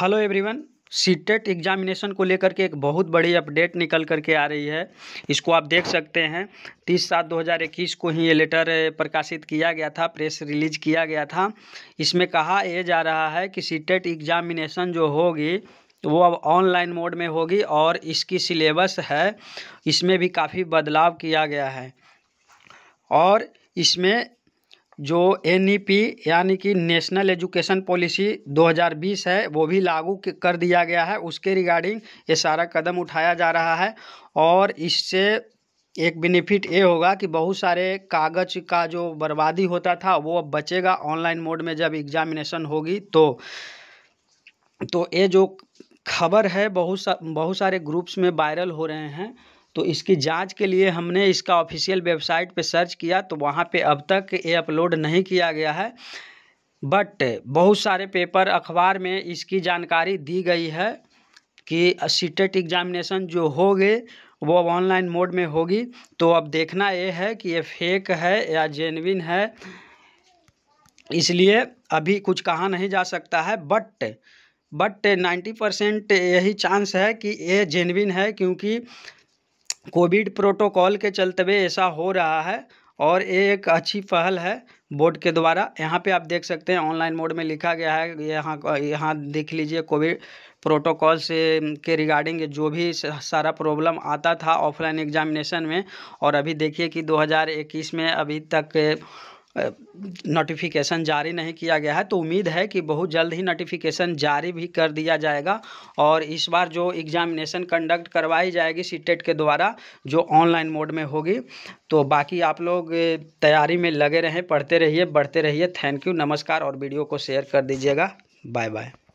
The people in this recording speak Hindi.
hello everyone CTET e examination को लेकर के एक बहुत बड़ी अपडेट निकल कर के आ रही है इसको आप देख सकते हैं तीस सात दो हज़ार इक्कीस को ही ये लेटर प्रकाशित किया गया था प्रेस रिलीज किया गया था इसमें कहा यह जा रहा है कि सीटेट e एग्जामिनेशन जो होगी तो वो अब ऑनलाइन मोड में होगी और इसकी सिलेबस है इसमें भी काफ़ी बदलाव किया गया है और इसमें जो एन e यानी कि नेशनल एजुकेशन पॉलिसी 2020 है वो भी लागू कर दिया गया है उसके रिगार्डिंग ये सारा कदम उठाया जा रहा है और इससे एक बेनिफिट ये होगा कि बहुत सारे कागज़ का जो बर्बादी होता था वो अब बचेगा ऑनलाइन मोड में जब एग्जामिनेशन होगी तो तो ये जो खबर है बहुत सा बहुत सारे ग्रुप्स में वायरल हो रहे हैं तो इसकी जांच के लिए हमने इसका ऑफिशियल वेबसाइट पे सर्च किया तो वहाँ पे अब तक ये अपलोड नहीं किया गया है बट बहुत सारे पेपर अखबार में इसकी जानकारी दी गई है कि सीटेट एग्जामिनेशन जो गए वो अब ऑनलाइन मोड में होगी तो अब देखना ये है कि ये फेक है या जेनविन है इसलिए अभी कुछ कहा नहीं जा सकता है बट बट नाइन्टी परसेंट यही चांस है कि ये जेनविन है क्योंकि कोविड प्रोटोकॉल के चलते ऐसा हो रहा है और ये एक अच्छी पहल है बोर्ड के द्वारा यहाँ पे आप देख सकते हैं ऑनलाइन मोड में लिखा गया है यहाँ यहाँ देख लीजिए कोविड प्रोटोकॉल से के रिगार्डिंग जो भी सारा प्रॉब्लम आता था ऑफलाइन एग्जामिनेशन में और अभी देखिए कि 2021 में अभी तक नोटिफिकेशन जारी नहीं किया गया है तो उम्मीद है कि बहुत जल्द ही नोटिफिकेशन जारी भी कर दिया जाएगा और इस बार जो एग्जामिनेशन कंडक्ट करवाई जाएगी सीटेट e के द्वारा जो ऑनलाइन मोड में होगी तो बाकी आप लोग तैयारी में लगे रहें पढ़ते रहिए बढ़ते रहिए थैंक यू नमस्कार और वीडियो को शेयर कर दीजिएगा बाय बाय